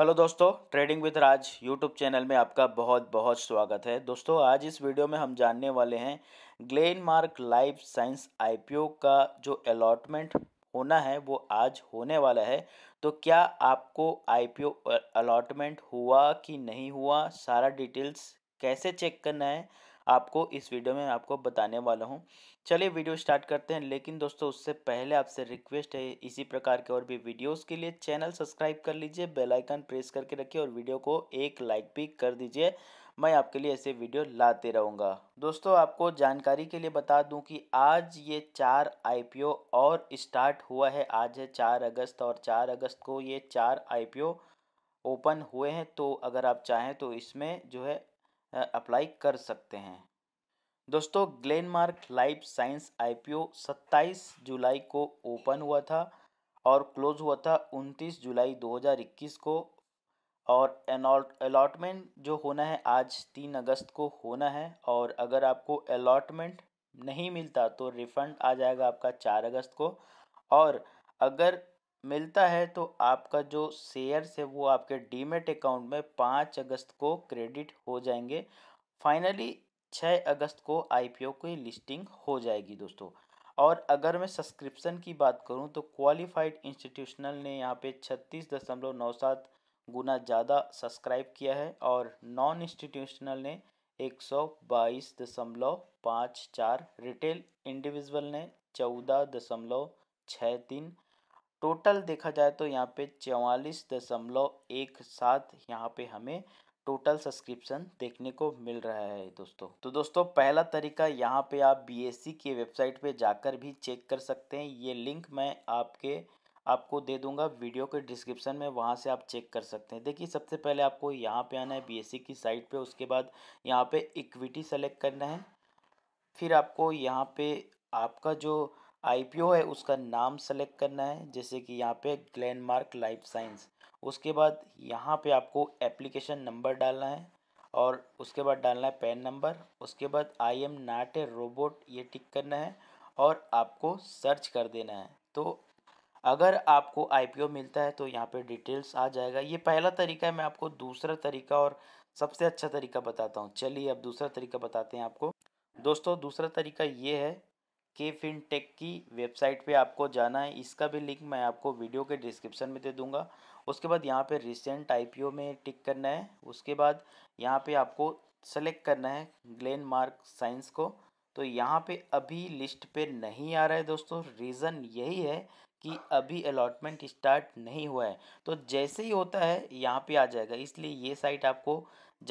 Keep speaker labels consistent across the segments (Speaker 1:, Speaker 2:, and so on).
Speaker 1: hello दोस्तों trading with Raj YouTube channel में आपका बहुत बहुत स्वागत है दोस्तों आज इस वीडियो में हम जानने वाले हैं Glenmark life science IPO का जो अलॉटमेंट होना है वो आज होने वाला है तो क्या आपको आईपीओ अलॉटमेंट हुआ कि नहीं हुआ सारा डिटेल्स कैसे चेक करना है आपको इस वीडियो में आपको बताने वाला हूँ चलिए वीडियो स्टार्ट करते हैं लेकिन दोस्तों उससे पहले आपसे रिक्वेस्ट है इसी प्रकार के और भी वीडियोस के लिए चैनल सब्सक्राइब कर लीजिए बेलाइकन प्रेस करके रखिए और वीडियो को एक लाइक भी कर दीजिए मैं आपके लिए ऐसे वीडियो लाते रहूँगा दोस्तों आपको जानकारी के लिए बता दूं कि आज ये चार आईपीओ और स्टार्ट हुआ है आज है चार अगस्त और चार अगस्त को ये चार आईपीओ ओपन हुए हैं तो अगर आप चाहें तो इसमें जो है अप्लाई कर सकते हैं दोस्तों ग्लेनमार्क लाइफ साइंस आईपीओ 27 जुलाई को ओपन हुआ था और क्लोज हुआ था 29 जुलाई 2021 को और अलॉटमेंट जो होना है आज तीन अगस्त को होना है और अगर आपको अलॉटमेंट नहीं मिलता तो रिफ़ंड आ जाएगा आपका चार अगस्त को और अगर मिलता है तो आपका जो शेयर्स है वो आपके डीमेट अकाउंट में पाँच अगस्त को क्रेडिट हो जाएंगे फाइनली छः अगस्त को आईपीओ की लिस्टिंग हो जाएगी दोस्तों और अगर मैं सब्सक्रिप्शन की बात करूं तो क्वालिफाइड इंस्टीट्यूशनल ने यहाँ पे छत्तीस दशमलव नौ सात गुना ज़्यादा सब्सक्राइब किया है और नॉन इंस्टीट्यूशनल ने एक सौ बाईस दशमलव पाँच चार रिटेल इंडिविजुअल ने चौदह दशमलव छः तीन टोटल देखा जाए तो यहाँ पे चवालीस दशमलव एक सात यहाँ पे हमें टोटल सब्सक्रिप्शन देखने को मिल रहा है दोस्तों तो दोस्तों पहला तरीका यहाँ पे आप बीएससी e की वेबसाइट पे जाकर भी चेक कर सकते हैं ये लिंक मैं आपके आपको दे दूंगा वीडियो के डिस्क्रिप्शन में वहाँ से आप चेक कर सकते हैं देखिए सबसे पहले आपको यहाँ पे आना है बीएससी e की साइट पे उसके बाद यहाँ पे इक्विटी सेलेक्ट करना है फिर आपको यहाँ पे आपका जो आईपीओ है उसका नाम सेलेक्ट करना है जैसे कि यहाँ पे ग्लैंडमार्क लाइफ साइंस उसके बाद यहाँ पे आपको एप्लीकेशन नंबर डालना है और उसके बाद डालना है पैन नंबर उसके बाद I am naught A robot ये टिक करना है और आपको सर्च कर देना है तो अगर आपको आईपीओ मिलता है तो यहाँ पे डिटेल्स आ जाएगा ये पहला तरीका है मैं आपको दूसरा तरीका और सबसे अच्छा तरीका बताता हूँ चलिए अब दूसरा तरीका बताते हैं आपको दोस्तों दूसरा तरीका ये है के फिनटेक की वेबसाइट पे आपको जाना है इसका भी लिंक मैं आपको वीडियो के डिस्क्रिप्शन में दे दूंगा उसके बाद यहाँ पे रिसेंट आईपीओ में टिक करना है उसके बाद यहाँ पे आपको सेलेक्ट करना है ग्लेन मार्क साइंस को तो यहाँ पे अभी लिस्ट पे नहीं आ रहा है दोस्तों रीज़न यही है कि अभी अलॉटमेंट स्टार्ट नहीं हुआ है तो जैसे ही होता है यहाँ पर आ जाएगा इसलिए ये साइट आपको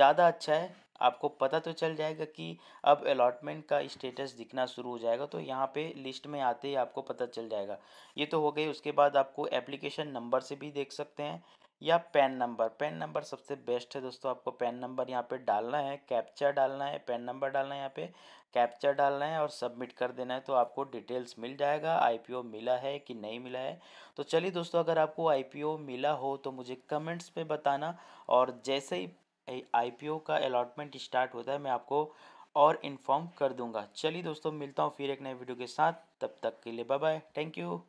Speaker 1: ज़्यादा अच्छा है आपको पता तो चल जाएगा कि अब अलॉटमेंट का स्टेटस दिखना शुरू हो जाएगा तो यहाँ पे लिस्ट में आते ही आपको पता चल जाएगा ये तो हो गई उसके बाद आपको एप्लीकेशन नंबर से भी देख सकते हैं या पैन नंबर पैन नंबर सबसे बेस्ट है दोस्तों आपको पैन नंबर यहाँ पे डालना है कैप्चर डालना है पैन नंबर डालना है यहाँ पे कैप्चर डालना है और सबमिट कर देना है तो आपको डिटेल्स मिल जाएगा आईपीओ मिला है कि नहीं मिला है तो चलिए दोस्तों अगर आपको आईपीओ मिला हो तो मुझे कमेंट्स में बताना और जैसे ही आईपीओ का अलाटमेंट स्टार्ट होता है मैं आपको और इन्फॉर्म कर दूंगा चलिए दोस्तों मिलता हूँ फिर एक नए वीडियो के साथ तब तक के लिए बाय बाय थैंक यू